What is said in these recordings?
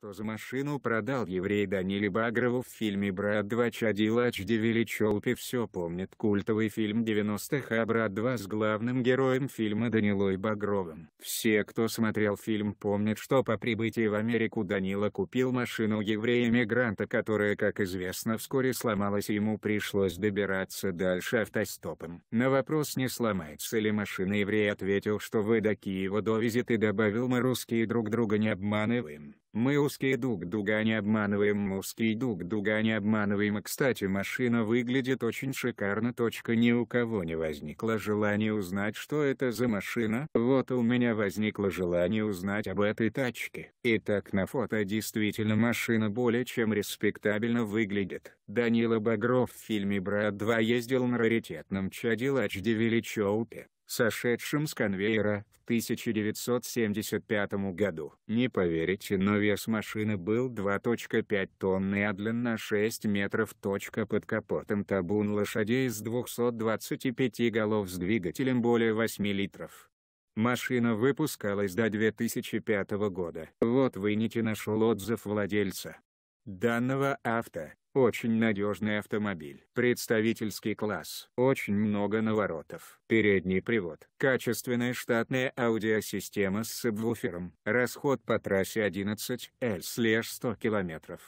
что за машину продал еврей Даниле Багрову в фильме «Брат 2» Чадилач Девили Чолпи все помнит культовый фильм 90-х «А брат 2» с главным героем фильма Данилой Багровым. Все, кто смотрел фильм помнят, что по прибытии в Америку Данила купил машину еврея-мигранта, которая, как известно, вскоре сломалась и ему пришлось добираться дальше автостопом. На вопрос не сломается ли машина еврей ответил, что вы до Киева довезет и добавил мы русские друг друга не обманываем. Мы узкие друг друга а не обманываем, мы узкие друг друга а не обманываем. кстати, машина выглядит очень шикарно. Точка ни у кого не возникло желания узнать, что это за машина. Вот у меня возникло желание узнать об этой тачке. Итак, на фото действительно машина более чем респектабельно выглядит. Данила Багров в фильме «Брат 2» ездил на раритетном Чадилач Девеличоупе сошедшим с конвейера в 1975 году. Не поверите, но вес машины был 2.5 тонны, а длина 6 метров. Под капотом табун лошадей с 225 голов с двигателем более 8 литров. Машина выпускалась до 2005 года. Вот выните нашел отзыв владельца данного авто. Очень надежный автомобиль. Представительский класс. Очень много наворотов. Передний привод. Качественная штатная аудиосистема с сабвуфером. Расход по трассе 11 L слеж 100 км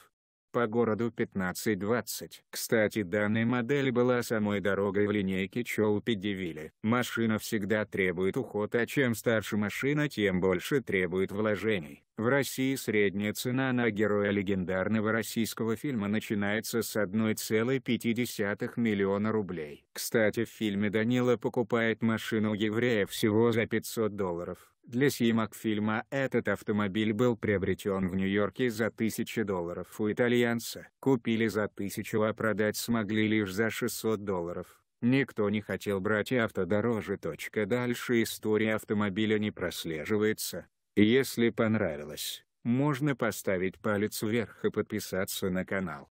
по городу 15-20. Кстати данная модель была самой дорогой в линейке Чоупи Девили. Машина всегда требует ухода, а чем старше машина тем больше требует вложений. В России средняя цена на героя легендарного российского фильма начинается с 1,5 миллиона рублей. Кстати в фильме Данила покупает машину у еврея всего за 500 долларов. Для съемок фильма этот автомобиль был приобретен в Нью-Йорке за 1000 долларов у итальянца. Купили за 1000, а продать смогли лишь за 600 долларов. Никто не хотел брать авто дороже. Дальше история автомобиля не прослеживается. Если понравилось, можно поставить палец вверх и подписаться на канал.